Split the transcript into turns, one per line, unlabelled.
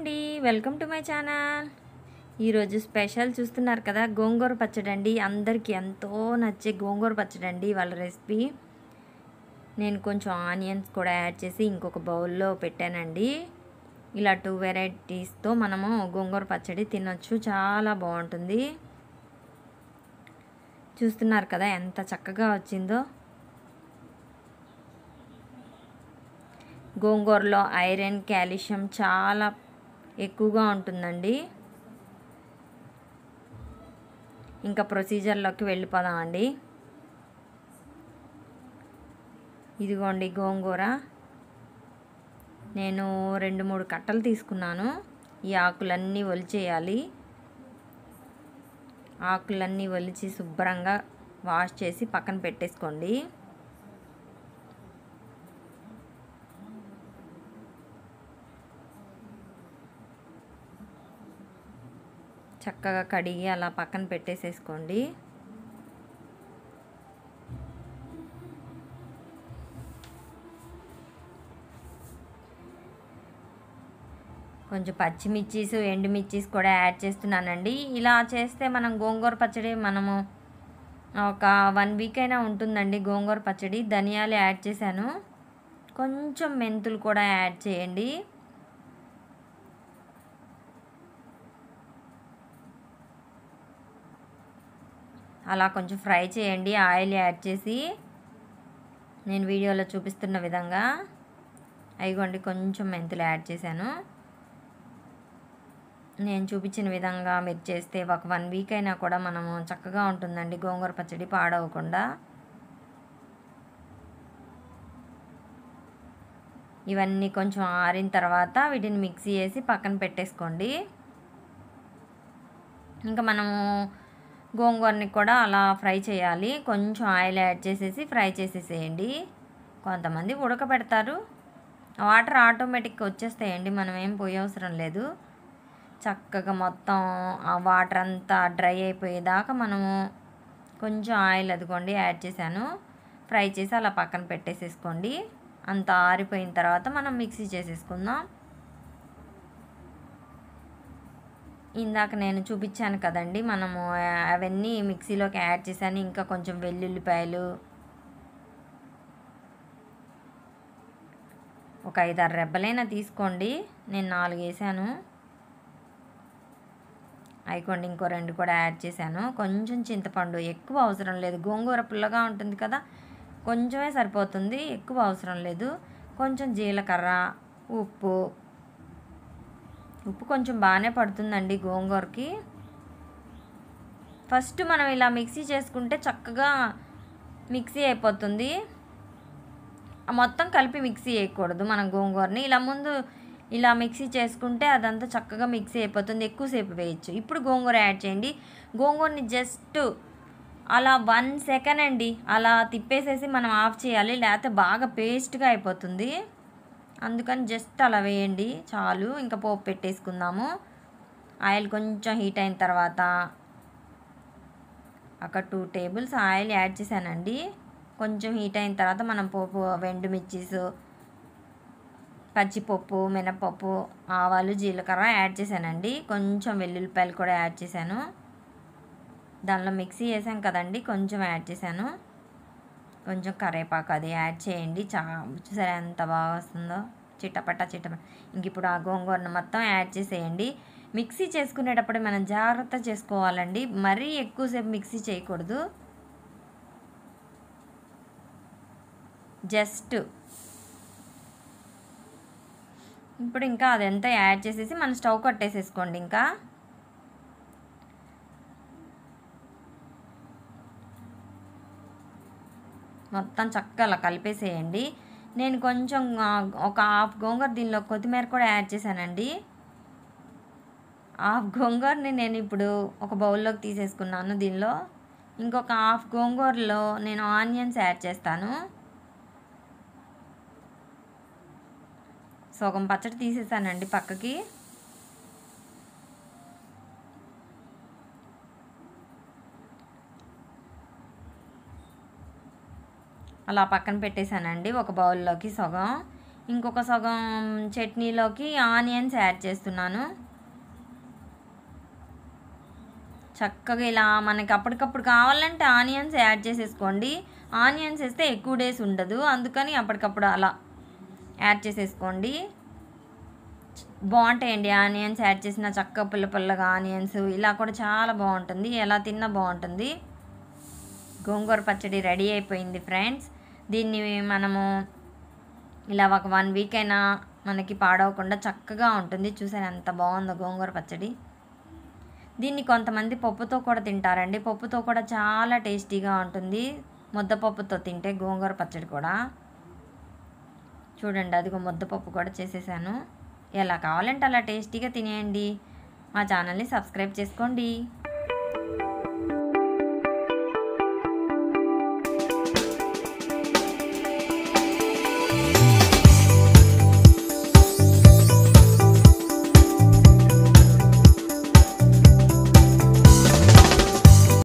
అండి welcome to my channel ఈరోజు special చూస్తున్నారు కదా గోంగూర పచ్చడి అండి అందరికీ ఎంతో నచ్చే గోంగూర పచ్చడి అండి వాళ్ళ రెసిపీ నేను కొంచెం ఆనియన్స్ కూడా యాడ్ చేసి ఇంకొక బౌల్లో పెట్టానండి ఇలా టూ వెరైటీస్తో మనము గోంగూర పచ్చడి తినొచ్చు చాలా బాగుంటుంది చూస్తున్నారు కదా ఎంత చక్కగా వచ్చిందో గోంగూరలో ఐరన్ కాల్షియం చాలా ఎక్కువగా ఉంటుందండి ఇంకా ప్రొసీజర్లోకి వెళ్ళిపోదామండి ఇదిగోండి గోంగూర నేను రెండు మూడు కట్టలు తీసుకున్నాను ఈ ఆకులన్నీ ఒలిచేయాలి ఆకులన్నీ ఒలిచి శుభ్రంగా వాష్ చేసి పక్కన పెట్టేసుకోండి చక్కగా కడిగి అలా పక్కన పెట్టేసేసుకోండి కొంచెం పచ్చిమిర్చీస్ ఎండుమిర్చీస్ కూడా యాడ్ చేస్తున్నానండి ఇలా చేస్తే మనం గోంగూర పచ్చడి మనము ఒక వన్ వీక్ అయినా ఉంటుందండి గోంగూర పచ్చడి ధనియాలు యాడ్ చేశాను కొంచెం మెంతులు కూడా యాడ్ చేయండి అలా కొంచెం ఫ్రై చేయండి ఆయిల్ యాడ్ చేసి నేను వీడియోలో చూపిస్తున్న విధంగా అయిగోండి కొంచెం మెంతులు యాడ్ చేశాను నేను చూపించిన విధంగా మీరు చేస్తే ఒక వన్ వీక్ అయినా కూడా మనము చక్కగా ఉంటుందండి గోంగూర పచ్చడి పాడవకుండా ఇవన్నీ కొంచెం ఆరిన తర్వాత వీటిని మిక్సీ చేసి పక్కన పెట్టేసుకోండి ఇంకా మనము గోంగూరని కూడా అలా ఫ్రై చేయాలి కొంచెం ఆయిల్ యాడ్ చేసేసి ఫ్రై చేసేసేయండి కొంతమంది ఉడకబెడతారు వాటర్ ఆటోమేటిక్గా వచ్చేస్తాయండి మనం ఏం అవసరం లేదు చక్కగా మొత్తం ఆ వాటర్ అంతా డ్రై అయిపోయేదాకా మనము కొంచెం ఆయిల్ అదిగోండి యాడ్ చేశాను ఫ్రై చేసి అలా పక్కన పెట్టేసేసుకోండి అంత ఆరిపోయిన తర్వాత మనం మిక్సీ చేసేసుకుందాం ఇందాక నేను చూపించాను కదండి మనము అవన్నీ మిక్సీలోకి యాడ్ చేశాను ఇంకా కొంచెం వెల్లుల్లిపాయలు ఒక ఐదారు రెబ్బలైనా తీసుకోండి నేను నాలుగు వేసాను అయికోండి ఇంకో రెండు కూడా యాడ్ చేశాను కొంచెం చింతపండు ఎక్కువ అవసరం లేదు గోంగూర పుల్లగా ఉంటుంది కదా కొంచెమే సరిపోతుంది ఎక్కువ అవసరం లేదు కొంచెం జీలకర్ర ఉప్పు ఉప్పు కొంచెం బాగానే పడుతుందండి గోంగూరకి ఫస్ట్ మనం ఇలా మిక్సీ చేసుకుంటే చక్కగా మిక్సీ అయిపోతుంది మొత్తం కలిపి మిక్సీ వేయకూడదు మనం గోంగూరని ఇలా ముందు ఇలా మిక్సీ చేసుకుంటే అదంతా చక్కగా మిక్సీ అయిపోతుంది ఎక్కువసేపు వేయచ్చు ఇప్పుడు గోంగూర యాడ్ చేయండి గోంగూరని జస్ట్ అలా వన్ సెకండ్ అండి అలా తిప్పేసేసి మనం ఆఫ్ చేయాలి లేకపోతే బాగా పేస్ట్గా అయిపోతుంది అందుకని జస్ట్ అలా వేయండి చాలు ఇంకా పోపు పెట్టేసుకుందాము ఆయిల్ కొంచెం హీట్ అయిన తర్వాత అక్కడ టూ టేబుల్స్ ఆయిల్ యాడ్ చేశానండి కొంచెం హీట్ అయిన తర్వాత మనం పోపు వెండు పచ్చిపప్పు మినపప్పు ఆవాలు జీలకర్ర యాడ్ చేశానండి కొంచెం వెల్లుల్లిపాయలు కూడా యాడ్ చేశాను దానిలో మిక్సీ చేసాం కదండి కొంచెం యాడ్ చేశాను కొంచెం కరేపాకు అది యాడ్ చేయండి చా సరే ఎంత బాగా వస్తుందో చిట్టపట్ట చిట్టపట్ట ఇంక ఇప్పుడు ఆ గోంగూరను మొత్తం యాడ్ చేసేయండి మిక్సీ చేసుకునేటప్పుడు మనం జాగ్రత్త చేసుకోవాలండి మరీ ఎక్కువసేపు మిక్సీ చేయకూడదు జస్ట్ ఇప్పుడు ఇంకా అదంతా యాడ్ చేసేసి మనం స్టవ్ కట్టేసేసుకోండి ఇంకా మొత్తం చక్కగా కలిపేసేయండి నేను కొంచెం ఒక హాఫ్ గోంగూర దీనిలో కొత్తిమీర కూడా యాడ్ చేశానండి హాఫ్ గోంగూరని నేను ఇప్పుడు ఒక బౌల్లోకి తీసేసుకున్నాను దీనిలో ఇంకొక హాఫ్ గోంగూరలో నేను ఆనియన్స్ యాడ్ చేస్తాను సగం పచ్చడి తీసేసానండి పక్కకి అలా పక్కన పెట్టేశానండి ఒక బౌల్లోకి సగం ఇంకొక సగం చట్నీలోకి ఆనియన్స్ యాడ్ చేస్తున్నాను చక్కగా ఇలా మనకి అప్పటికప్పుడు కావాలంటే ఆనియన్స్ యాడ్ చేసేసుకోండి ఆనియన్స్ వేస్తే ఎక్కువ డేస్ ఉండదు అందుకని అప్పటికప్పుడు అలా యాడ్ చేసేసుకోండి బాగుంటాయండి ఆనియన్స్ యాడ్ చేసిన చక్క పుల్ల పుల్లగా ఆనియన్స్ ఇలా కూడా చాలా బాగుంటుంది ఎలా తిన్నా బాగుంటుంది గోంగూర పచ్చడి రెడీ అయిపోయింది ఫ్రెండ్స్ దీన్ని మనము ఇలా ఒక వన్ వీక్ అయినా మనకి పాడవకుండా చక్కగా ఉంటుంది చూసాను ఎంత బాగుందో గోంగూర పచ్చడి దీన్ని కొంతమంది పప్పుతో కూడా తింటారండి పప్పుతో కూడా చాలా టేస్టీగా ఉంటుంది ముద్దపప్పుతో తింటే గోంగూర పచ్చడి కూడా చూడండి అదిగో ముద్దపప్పు కూడా చేసేసాను ఎలా కావాలంటే అలా టేస్టీగా తినేయండి మా ఛానల్ని సబ్స్క్రైబ్ చేసుకోండి